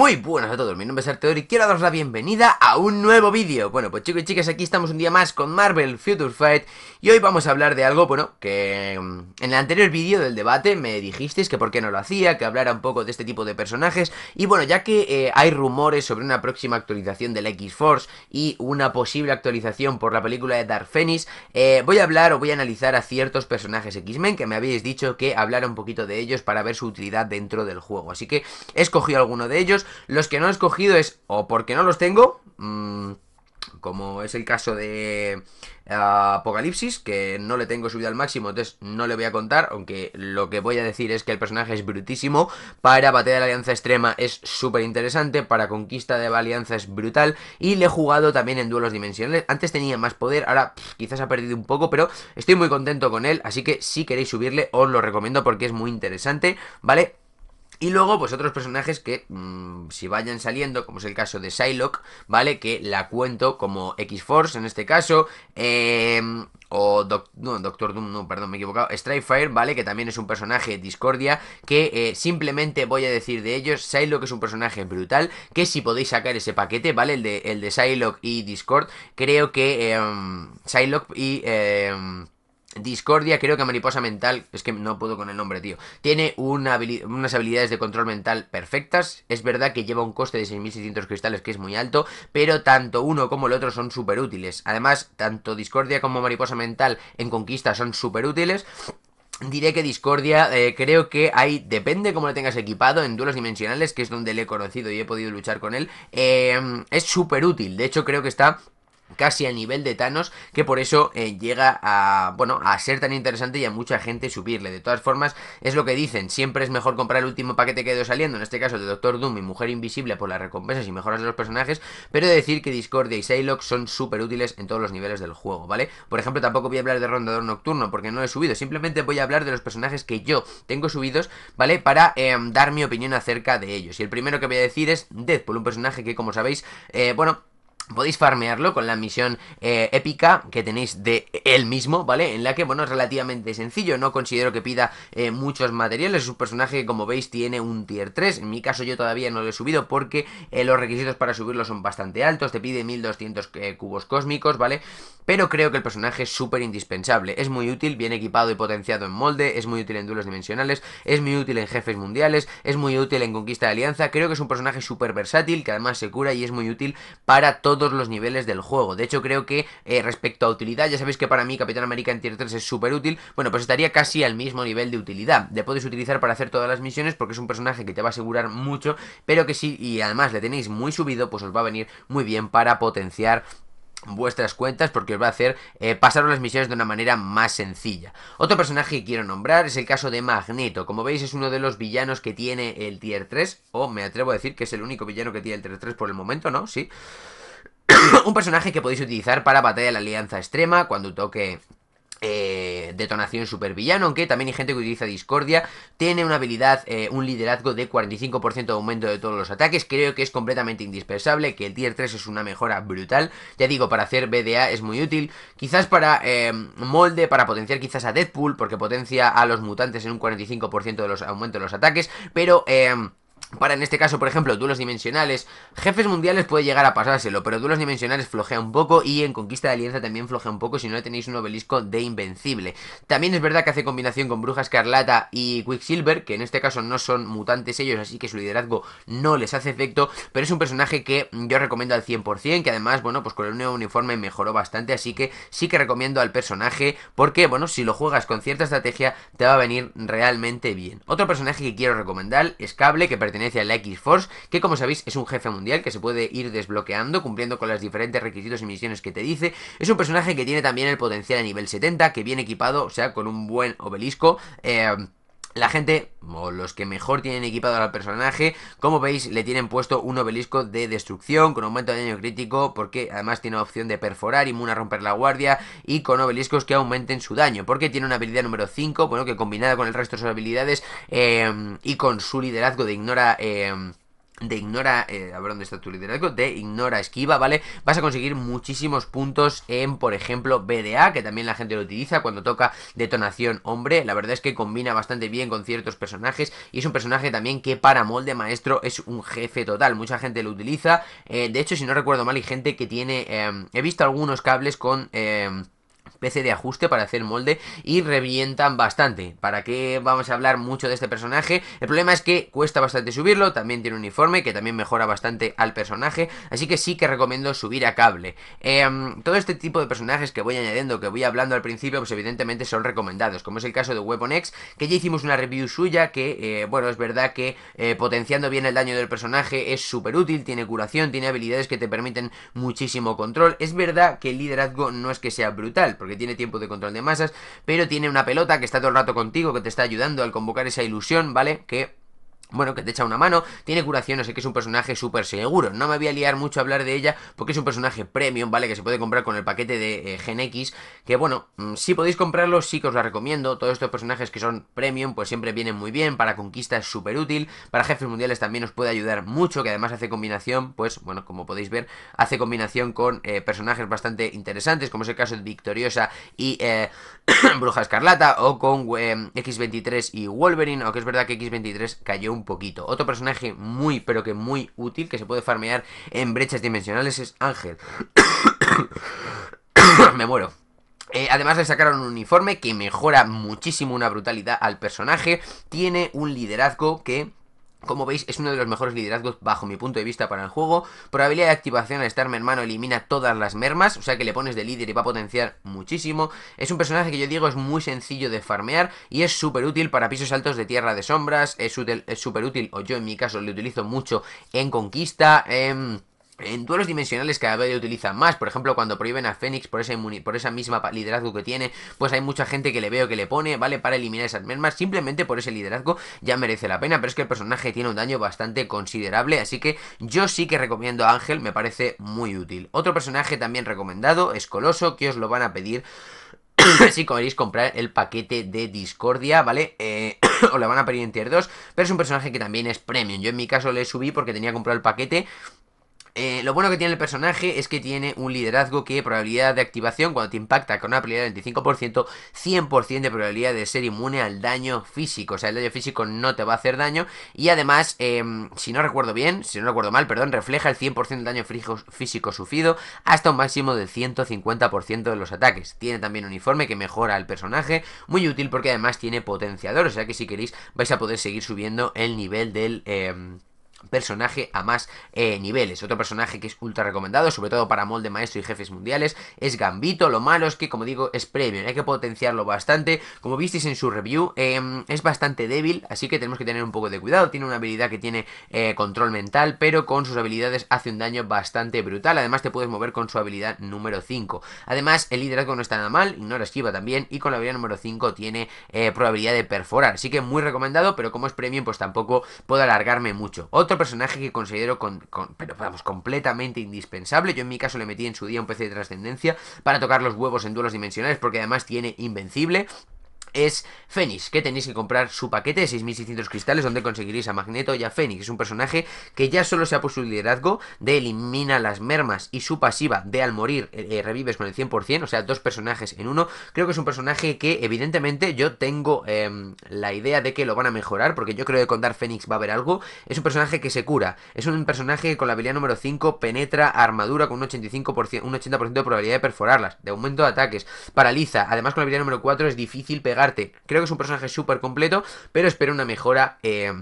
Muy buenas a todos, mi nombre es Arteor y quiero daros la bienvenida a un nuevo vídeo Bueno, pues chicos y chicas, aquí estamos un día más con Marvel Future Fight Y hoy vamos a hablar de algo, bueno, que mm, en el anterior vídeo del debate me dijisteis que por qué no lo hacía Que hablara un poco de este tipo de personajes Y bueno, ya que eh, hay rumores sobre una próxima actualización del la X-Force Y una posible actualización por la película de Dark Phoenix eh, Voy a hablar o voy a analizar a ciertos personajes X-Men que me habéis dicho que hablara un poquito de ellos para ver su utilidad dentro del juego Así que he escogido alguno de ellos los que no he escogido es o porque no los tengo, mm, como es el caso de eh, Apocalipsis, que no le tengo subido al máximo, entonces no le voy a contar, aunque lo que voy a decir es que el personaje es brutísimo, para batalla la Alianza Extrema es súper interesante, para conquista de Alianza es brutal, y le he jugado también en duelos dimensionales, antes tenía más poder, ahora quizás ha perdido un poco, pero estoy muy contento con él, así que si queréis subirle os lo recomiendo porque es muy interesante, ¿vale? Y luego, pues otros personajes que, mm, si vayan saliendo, como es el caso de Psylocke, ¿vale? Que la cuento como X-Force en este caso, em, o Doctor Doom, no, perdón, me he equivocado, Strikefire, ¿vale? Que también es un personaje Discordia, que eh, simplemente voy a decir de ellos, Psylocke es un personaje brutal, que si podéis sacar ese paquete, ¿vale? El de, el de Psylocke y Discord, creo que em, Psylocke y... Em, Discordia, creo que Mariposa Mental, es que no puedo con el nombre, tío. Tiene unas habilidades de control mental perfectas. Es verdad que lleva un coste de 6600 cristales, que es muy alto, pero tanto uno como el otro son súper útiles. Además, tanto Discordia como Mariposa Mental en conquista son súper útiles. Diré que Discordia, eh, creo que hay, depende cómo lo tengas equipado, en duelos dimensionales, que es donde le he conocido y he podido luchar con él, eh, es súper útil. De hecho, creo que está casi a nivel de Thanos, que por eso eh, llega a, bueno, a ser tan interesante y a mucha gente subirle. De todas formas, es lo que dicen, siempre es mejor comprar el último paquete que ido saliendo, en este caso de Doctor Doom y Mujer Invisible por las recompensas y mejoras de los personajes, pero de decir que Discordia y Psylocke son súper útiles en todos los niveles del juego, ¿vale? Por ejemplo, tampoco voy a hablar de Rondador Nocturno porque no lo he subido, simplemente voy a hablar de los personajes que yo tengo subidos, ¿vale? Para eh, dar mi opinión acerca de ellos. Y el primero que voy a decir es por un personaje que, como sabéis, eh, bueno, Podéis farmearlo con la misión eh, épica que tenéis de él mismo, ¿vale? En la que, bueno, es relativamente sencillo, no considero que pida eh, muchos materiales, es un personaje como veis tiene un tier 3, en mi caso yo todavía no lo he subido porque eh, los requisitos para subirlo son bastante altos, te pide 1200 cubos cósmicos, ¿vale? Pero creo que el personaje es súper indispensable, es muy útil, bien equipado y potenciado en molde, es muy útil en duelos dimensionales, es muy útil en jefes mundiales, es muy útil en conquista de alianza, creo que es un personaje súper versátil, que además se cura y es muy útil para todo todos los niveles del juego. De hecho, creo que eh, respecto a utilidad, ya sabéis que para mí Capitán América en Tier 3 es súper útil. Bueno, pues estaría casi al mismo nivel de utilidad. Le podéis utilizar para hacer todas las misiones porque es un personaje que te va a asegurar mucho, pero que sí, y además le tenéis muy subido, pues os va a venir muy bien para potenciar vuestras cuentas porque os va a hacer eh, pasar las misiones de una manera más sencilla. Otro personaje que quiero nombrar es el caso de Magneto. Como veis es uno de los villanos que tiene el tier 3 o me atrevo a decir que es el único villano que tiene el tier 3 por el momento, ¿no? Sí. un personaje que podéis utilizar para batalla de la alianza extrema cuando toque eh, detonación supervillano, aunque también hay gente que utiliza Discordia, tiene una habilidad, eh, un liderazgo de 45% de aumento de todos los ataques, creo que es completamente indispensable, que el tier 3 es una mejora brutal, ya digo, para hacer BDA es muy útil, quizás para eh, molde, para potenciar quizás a Deadpool, porque potencia a los mutantes en un 45% de los aumentos de los ataques, pero... Para en este caso, por ejemplo, duelos dimensionales, jefes mundiales puede llegar a pasárselo, pero duelos dimensionales flojea un poco y en Conquista de Alianza también flojea un poco si no le tenéis un obelisco de invencible. También es verdad que hace combinación con Bruja Escarlata y Quicksilver, que en este caso no son mutantes ellos, así que su liderazgo no les hace efecto, pero es un personaje que yo recomiendo al 100%, que además, bueno, pues con el nuevo uniforme mejoró bastante, así que sí que recomiendo al personaje, porque, bueno, si lo juegas con cierta estrategia, te va a venir realmente bien. Otro personaje que quiero recomendar es Cable, que pertenece la X-Force, que como sabéis es un jefe mundial que se puede ir desbloqueando cumpliendo con los diferentes requisitos y misiones que te dice. Es un personaje que tiene también el potencial a nivel 70, que viene equipado, o sea, con un buen obelisco. Eh, la gente, o los que mejor tienen equipado al personaje, como veis, le tienen puesto un obelisco de destrucción con aumento de daño crítico, porque además tiene opción de perforar, inmune a romper la guardia, y con obeliscos que aumenten su daño, porque tiene una habilidad número 5, bueno, que combinada con el resto de sus habilidades eh, y con su liderazgo de ignora... Eh, de ignora, eh, a ver dónde está tu liderazgo, de ignora esquiva, ¿vale? Vas a conseguir muchísimos puntos en, por ejemplo, BDA, que también la gente lo utiliza cuando toca detonación hombre, la verdad es que combina bastante bien con ciertos personajes y es un personaje también que para molde maestro es un jefe total, mucha gente lo utiliza, eh, de hecho si no recuerdo mal hay gente que tiene, eh, he visto algunos cables con... Eh, especie de ajuste para hacer molde y revientan bastante. ¿Para qué vamos a hablar mucho de este personaje? El problema es que cuesta bastante subirlo, también tiene un uniforme que también mejora bastante al personaje, así que sí que recomiendo subir a cable. Em, todo este tipo de personajes que voy añadiendo, que voy hablando al principio, pues evidentemente son recomendados, como es el caso de Weapon X, que ya hicimos una review suya, que eh, bueno, es verdad que eh, potenciando bien el daño del personaje es súper útil, tiene curación, tiene habilidades que te permiten muchísimo control. Es verdad que el liderazgo no es que sea brutal, porque que tiene tiempo de control de masas, pero tiene una pelota que está todo el rato contigo, que te está ayudando al convocar esa ilusión, ¿vale? Que bueno, que te echa una mano, tiene curación, así que es un personaje súper seguro. No me voy a liar mucho a hablar de ella porque es un personaje premium, ¿vale? Que se puede comprar con el paquete de eh, Gen X. Que bueno, mm, si podéis comprarlo, sí que os la recomiendo. Todos estos personajes que son premium, pues siempre vienen muy bien. Para conquistas es súper útil. Para jefes mundiales también os puede ayudar mucho, que además hace combinación, pues bueno, como podéis ver, hace combinación con eh, personajes bastante interesantes, como es el caso de Victoriosa y eh, Bruja Escarlata, o con X23 y Wolverine, aunque es verdad que X23 cayó un un poquito. Otro personaje muy, pero que muy útil, que se puede farmear en brechas dimensionales es Ángel. Me muero. Eh, además le sacaron un uniforme que mejora muchísimo una brutalidad al personaje. Tiene un liderazgo que como veis, es uno de los mejores liderazgos bajo mi punto de vista para el juego. Probabilidad de activación al estar hermano elimina todas las mermas, o sea que le pones de líder y va a potenciar muchísimo. Es un personaje que yo digo es muy sencillo de farmear y es súper útil para pisos altos de tierra de sombras. Es súper útil, o yo en mi caso le utilizo mucho en conquista, en... Em, en duelos dimensionales cada vez lo utilizan más. Por ejemplo, cuando prohíben a Fénix por, ese por esa misma liderazgo que tiene, pues hay mucha gente que le veo que le pone, ¿vale? Para eliminar esas mermas. Simplemente por ese liderazgo ya merece la pena. Pero es que el personaje tiene un daño bastante considerable. Así que yo sí que recomiendo a Ángel. Me parece muy útil. Otro personaje también recomendado es Coloso, que os lo van a pedir si queréis comprar el paquete de Discordia, ¿vale? Eh, os lo van a pedir en tier 2, pero es un personaje que también es premium. Yo en mi caso le subí porque tenía que comprar el paquete eh, lo bueno que tiene el personaje es que tiene un liderazgo que probabilidad de activación cuando te impacta con una probabilidad del 25%, 100% de probabilidad de ser inmune al daño físico. O sea, el daño físico no te va a hacer daño. Y además, em, si no recuerdo bien, si no recuerdo mal, perdón, refleja el 100% del daño físico sufrido hasta un máximo del 150% de los ataques. Tiene también un uniforme que mejora al personaje, muy útil porque además tiene potenciador. O sea que si queréis vais a poder seguir subiendo el nivel del... Em, personaje a más eh, niveles. Otro personaje que es ultra recomendado, sobre todo para molde maestro y jefes mundiales, es Gambito. Lo malo es que, como digo, es premium. Hay que potenciarlo bastante. Como visteis en su review, em, es bastante débil, así que tenemos que tener un poco de cuidado. Tiene una habilidad que tiene eh, control mental, pero con sus habilidades hace un daño bastante brutal. Además, te puedes mover con su habilidad número 5. Además, el liderazgo no está nada mal, ignora esquiva también, y con la habilidad número 5 tiene eh, probabilidad de perforar. Así que muy recomendado, pero como es premium, pues tampoco puedo alargarme mucho. Otro otro personaje que considero pero vamos, completamente indispensable. Yo en mi caso le metí en su día un PC de trascendencia para tocar los huevos en duelos dimensionales porque además tiene invencible es Fénix, que tenéis que comprar su paquete de 6600 cristales donde conseguiréis a Magneto y a Fénix. Es un personaje que ya solo se ha puesto su liderazgo de elimina las mermas y su pasiva de al morir eh, eh, revives con el 100%, o sea, dos personajes en uno. Creo que es un personaje que evidentemente yo tengo em, la idea de que lo van a mejorar porque yo creo que con Dar Fénix va a haber algo. Es un personaje que se cura, es un personaje con la habilidad número 5 penetra armadura con un un 80% de probabilidad de perforarlas, de aumento de ataques, paraliza. Además con la habilidad número 4 es difícil pegar Creo que es un personaje súper completo, pero espero una mejora. Eh,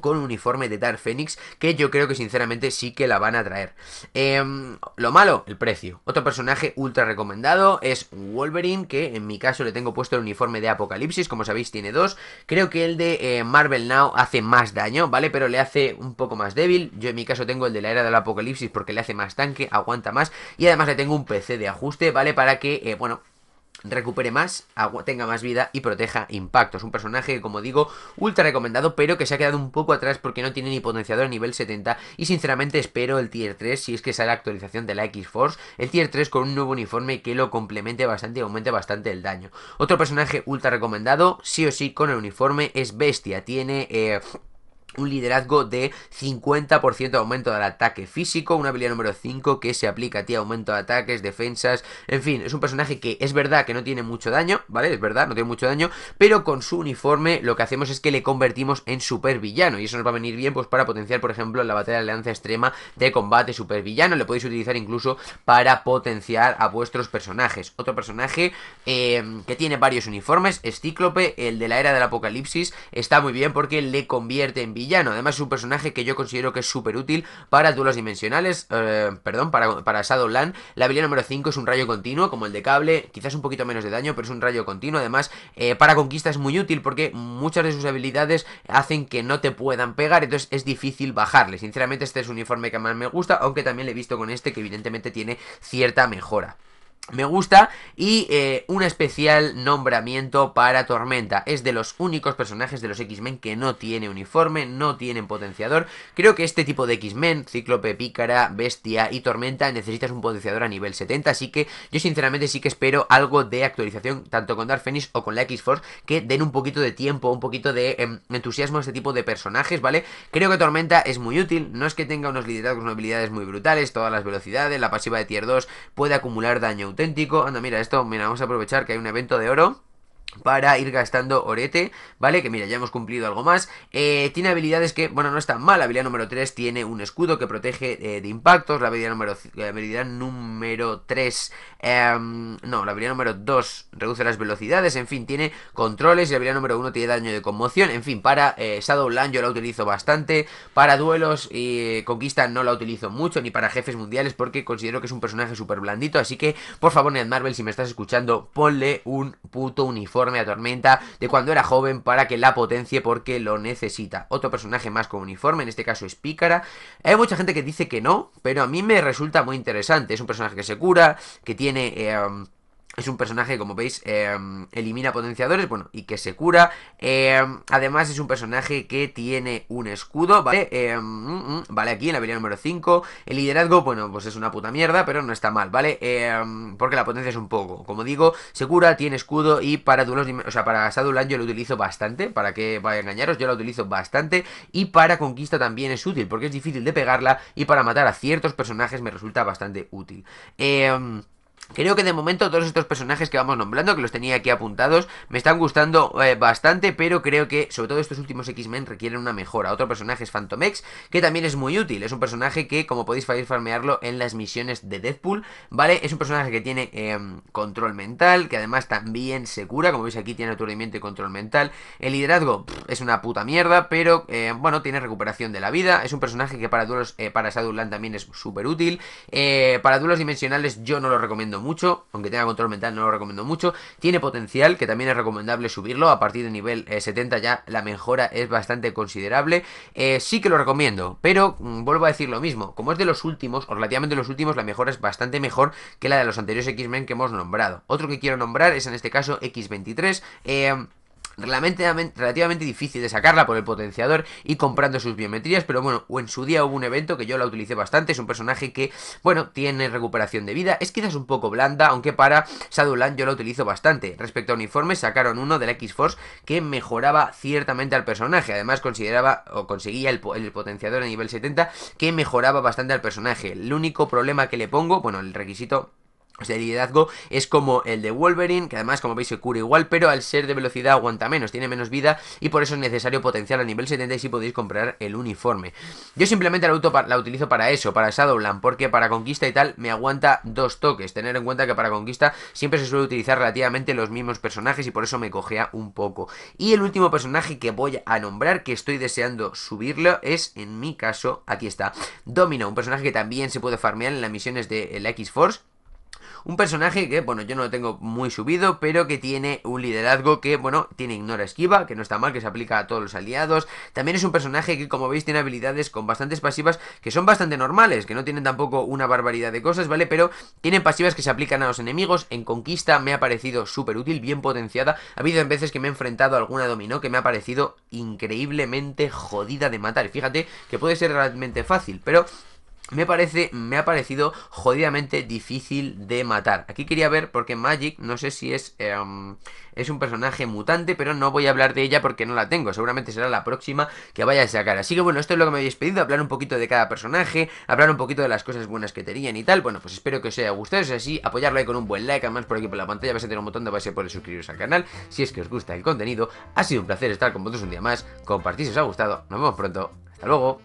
con un uniforme de Dark Phoenix que yo creo que sinceramente sí que la van a traer. Em, lo malo, el precio. Otro personaje ultra recomendado es Wolverine, que en mi caso le tengo puesto el uniforme de Apocalipsis, como sabéis tiene dos. Creo que el de eh, Marvel Now hace más daño, ¿vale? Pero le hace un poco más débil. Yo en mi caso tengo el de la era del Apocalipsis porque le hace más tanque, aguanta más. Y además le tengo un PC de ajuste, ¿vale? Para que, eh, bueno, recupere más, tenga más vida y proteja impactos. Un personaje que, como digo, ultra recomendado, pero que se ha quedado un poco atrás porque no tiene ni potenciador a nivel 70 y sinceramente espero el Tier 3 si es que sale la actualización de la X-Force, el Tier 3 con un nuevo uniforme que lo complemente bastante y aumente bastante el daño. Otro personaje ultra recomendado, sí o sí con el uniforme, es Bestia, tiene... Eh, un liderazgo de 50% de aumento del ataque físico, una habilidad número 5 que se aplica a ti, aumento de ataques, defensas, en fin, es un personaje que es verdad que no tiene mucho daño, ¿vale? Es verdad, no tiene mucho daño, pero con su uniforme lo que hacemos es que le convertimos en supervillano y eso nos va a venir bien pues para potenciar, por ejemplo, la batalla de alianza extrema de combate supervillano, le podéis utilizar incluso para potenciar a vuestros personajes. Otro personaje em, que tiene varios uniformes es el de la era del apocalipsis, está muy bien porque le convierte en villano no Además, es un personaje que yo considero que es súper útil para duelos dimensionales. Eh, perdón, para, para Shadowland. La habilidad número 5 es un rayo continuo, como el de cable. Quizás un poquito menos de daño, pero es un rayo continuo. Además, eh, para conquista es muy útil porque muchas de sus habilidades hacen que no te puedan pegar. Entonces, es difícil bajarle. Sinceramente, este es un uniforme que más me gusta, aunque también le he visto con este que evidentemente tiene cierta mejora me gusta y eh, un especial nombramiento para Tormenta. Es de los únicos personajes de los X-Men que no tiene uniforme, no tienen potenciador. Creo que este tipo de X-Men, Cíclope, Pícara, Bestia y Tormenta, necesitas un potenciador a nivel 70, así que yo sinceramente sí que espero algo de actualización, tanto con Dark Phoenix o con la X-Force, que den un poquito de tiempo, un poquito de em, entusiasmo a este tipo de personajes, ¿vale? Creo que Tormenta es muy útil, no es que tenga unos liderazgos, Con habilidades muy brutales, todas las velocidades, la pasiva de tier 2 puede acumular daño auténtico. Anda, mira, esto, mira, vamos a aprovechar que hay un evento de oro para ir gastando orete, ¿vale? Que mira, ya hemos cumplido algo más. Eh, tiene habilidades que, bueno, no están mal. La habilidad número 3 tiene un escudo que protege eh, de impactos. La habilidad número, número 3, em, no, la habilidad número 2 reduce las velocidades. En fin, tiene controles. Y la habilidad número 1 tiene daño de conmoción. En fin, para eh, Shadowland yo la utilizo bastante. Para duelos y conquista no la utilizo mucho, ni para jefes mundiales, porque considero que es un personaje súper blandito. Así que, por favor, Ned Marvel, si me estás escuchando, ponle un puto uniforme me atormenta Tormenta de cuando era joven para que la potencie porque lo necesita. Otro personaje más con uniforme, en este caso es Pícara. Hay mucha gente que dice que no, pero a mí me resulta muy interesante. Es un personaje que se cura, que tiene... Eh, es un personaje, como veis, em, elimina potenciadores, bueno, y que se cura. Em, además, es un personaje que tiene un escudo, ¿vale? Em, mm, mm, vale, aquí en la habilidad número 5. El liderazgo, bueno, pues es una puta mierda, pero no está mal, ¿vale? porque la potencia es un poco. Como digo, se cura, tiene escudo y para duelos, o sea, para Sadulan yo lo utilizo bastante, para que vaya a engañaros, yo la utilizo bastante. Y para conquista también es útil, porque es difícil de pegarla y para matar a ciertos personajes me resulta bastante útil. Eh... Creo que de momento todos estos personajes que vamos nombrando, que los tenía aquí apuntados, me están gustando eh, bastante, pero creo que sobre todo estos últimos X-Men requieren una mejora. Otro personaje es Phantom X, que también es muy útil. Es un personaje que, como podéis farmearlo en las misiones de Deadpool, ¿vale? Es un personaje que tiene em, control mental, que además también se cura, como veis aquí tiene aturdimiento y control mental. El liderazgo es una puta mierda, pero em, bueno, tiene recuperación de la vida. Es un personaje que para duelos, eh, para Shadowland también es súper útil. Eh, para duelos dimensionales yo no lo recomiendo mucho, aunque tenga control mental no lo recomiendo mucho. Tiene potencial, que también es recomendable subirlo, a partir de nivel 70 eh, ya la mejora es bastante considerable. Eh, sí que lo recomiendo, pero mm, vuelvo a decir lo mismo, como es de los últimos, o relativamente de los últimos, la mejora es bastante mejor que la de los anteriores X-Men que hemos nombrado. Otro que quiero nombrar es en este caso X23. Eh, relativamente, difícil de sacarla por el potenciador y comprando sus biometrías, pero bueno, en su día hubo un evento que yo la utilicé bastante, es un personaje que, bueno, tiene recuperación de vida, es quizás un poco blanda, aunque para Shadowland yo la utilizo bastante. Respecto a uniformes, sacaron uno de la X-Force que mejoraba ciertamente al personaje, además consideraba o conseguía el potenciador a nivel 70 que mejoraba bastante al personaje. El único problema que le pongo, bueno, el requisito o sea, liderazgo es como el de Wolverine, que además, como veis, se cura igual, pero al ser de velocidad aguanta menos, tiene menos vida y por eso es necesario potenciar a nivel 70 y si podéis comprar el uniforme. Yo simplemente la, utilizo para eso, para Shadowland, porque para conquista y tal me aguanta dos toques. Tener en cuenta que para conquista siempre se suele utilizar relativamente los mismos personajes y por eso me cogea un poco. Y el último personaje que voy a nombrar, que estoy deseando subirlo, es, en mi caso, aquí está, Domino, un personaje que también se puede farmear en las misiones de la X-Force un personaje que, bueno, yo no lo tengo muy subido, pero que tiene un liderazgo que, bueno, tiene ignora esquiva, que no está mal, que se aplica a todos los aliados. También es un personaje que, como veis, tiene habilidades con bastantes pasivas que son bastante normales, que no tienen tampoco una barbaridad de cosas, ¿vale? Pero tienen pasivas que se aplican a los enemigos. En conquista me ha parecido súper útil, bien potenciada. Ha habido en veces que me he enfrentado a alguna dominó que me ha parecido increíblemente jodida de matar. Fíjate que puede ser realmente fácil, pero me parece, me ha parecido jodidamente difícil de matar. Aquí quería ver porque Magic, no sé si es, em, es un personaje mutante, pero no voy a hablar de ella porque no la tengo. Seguramente será la próxima que vaya a sacar. Así que bueno, esto es lo que me habéis pedido, hablar un poquito de cada personaje, hablar un poquito de las cosas buenas que tenían y tal. Bueno, pues espero que os haya gustado. Si es así, apoyadlo con un buen like, además por aquí por la pantalla vais a tener un montón de base por suscribiros al canal. Si es que os gusta el contenido, ha sido un placer estar con vosotros un día más. Compartid si os ha gustado. Nos vemos pronto. Hasta luego.